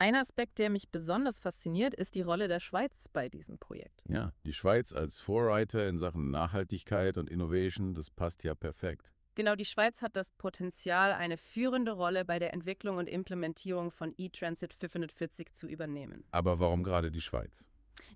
Ein Aspekt, der mich besonders fasziniert, ist die Rolle der Schweiz bei diesem Projekt. Ja, die Schweiz als Vorreiter in Sachen Nachhaltigkeit und Innovation, das passt ja perfekt. Genau, die Schweiz hat das Potenzial, eine führende Rolle bei der Entwicklung und Implementierung von E-Transit 540 zu übernehmen. Aber warum gerade die Schweiz?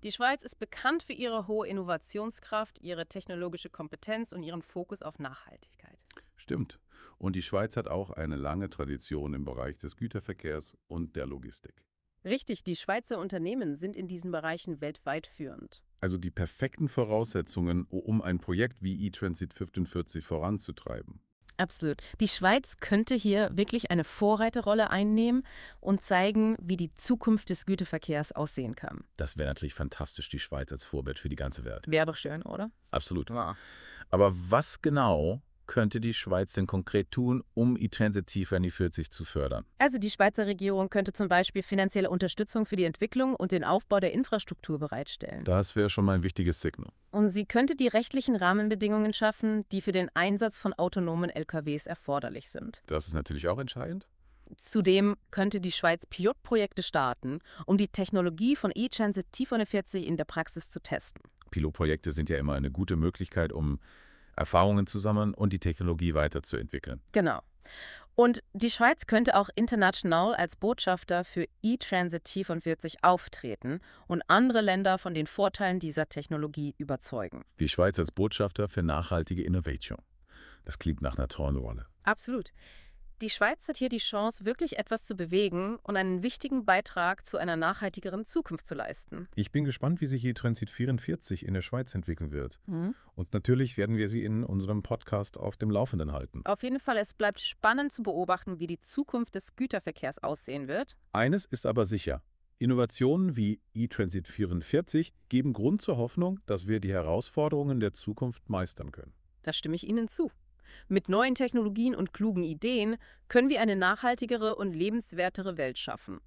Die Schweiz ist bekannt für ihre hohe Innovationskraft, ihre technologische Kompetenz und ihren Fokus auf Nachhaltigkeit. Stimmt. Und die Schweiz hat auch eine lange Tradition im Bereich des Güterverkehrs und der Logistik. Richtig, die Schweizer Unternehmen sind in diesen Bereichen weltweit führend. Also die perfekten Voraussetzungen, um ein Projekt wie eTransit 45 voranzutreiben. Absolut. Die Schweiz könnte hier wirklich eine Vorreiterrolle einnehmen und zeigen, wie die Zukunft des Güterverkehrs aussehen kann. Das wäre natürlich fantastisch, die Schweiz als Vorbild für die ganze Welt. Wäre doch schön, oder? Absolut. Ja. Aber was genau könnte die Schweiz denn konkret tun, um E-Transit tiefer in die 40 zu fördern? Also die Schweizer Regierung könnte zum Beispiel finanzielle Unterstützung für die Entwicklung und den Aufbau der Infrastruktur bereitstellen. Das wäre schon mal ein wichtiges Signal. Und sie könnte die rechtlichen Rahmenbedingungen schaffen, die für den Einsatz von autonomen LKWs erforderlich sind. Das ist natürlich auch entscheidend. Zudem könnte die Schweiz Pilotprojekte starten, um die Technologie von E-Transit t 40 in der Praxis zu testen. Pilotprojekte sind ja immer eine gute Möglichkeit, um Erfahrungen zu sammeln und die Technologie weiterzuentwickeln. Genau. Und die Schweiz könnte auch international als Botschafter für E-Transit T45 auftreten und andere Länder von den Vorteilen dieser Technologie überzeugen. Die Schweiz als Botschafter für nachhaltige Innovation. Das klingt nach einer tollen Rolle. Absolut. Die Schweiz hat hier die Chance, wirklich etwas zu bewegen und einen wichtigen Beitrag zu einer nachhaltigeren Zukunft zu leisten. Ich bin gespannt, wie sich die Transit 44 in der Schweiz entwickeln wird. Mhm. Und natürlich werden wir sie in unserem Podcast auf dem Laufenden halten. Auf jeden Fall, es bleibt spannend zu beobachten, wie die Zukunft des Güterverkehrs aussehen wird. Eines ist aber sicher. Innovationen wie E-Transit 44 geben Grund zur Hoffnung, dass wir die Herausforderungen der Zukunft meistern können. Da stimme ich Ihnen zu. Mit neuen Technologien und klugen Ideen können wir eine nachhaltigere und lebenswertere Welt schaffen.